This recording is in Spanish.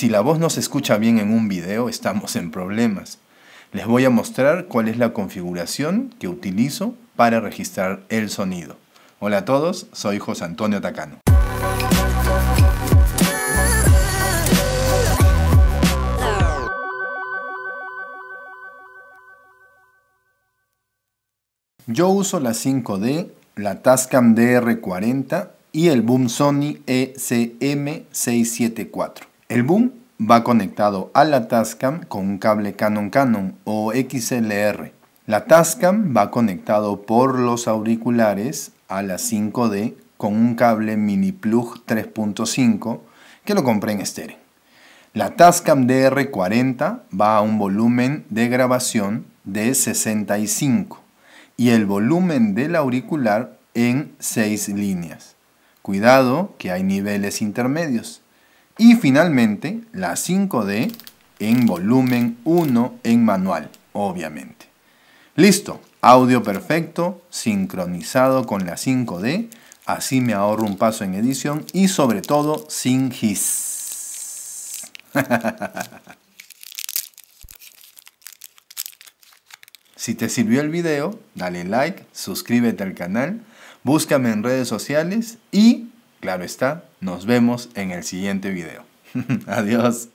Si la voz no se escucha bien en un video, estamos en problemas. Les voy a mostrar cuál es la configuración que utilizo para registrar el sonido. Hola a todos, soy José Antonio Tacano. Yo uso la 5D, la Tascam DR40 y el Boom Sony ECM674. El boom va conectado a la Tascam con un cable Canon Canon o XLR. La Tascam va conectado por los auriculares a la 5D con un cable mini plug 3.5 que lo compré en Stereo. La Tascam DR40 va a un volumen de grabación de 65 y el volumen del auricular en 6 líneas. Cuidado que hay niveles intermedios. Y finalmente, la 5D en volumen 1 en manual, obviamente. Listo, audio perfecto, sincronizado con la 5D, así me ahorro un paso en edición y sobre todo sin hiss. si te sirvió el video, dale like, suscríbete al canal, búscame en redes sociales y Claro está, nos vemos en el siguiente video. Adiós.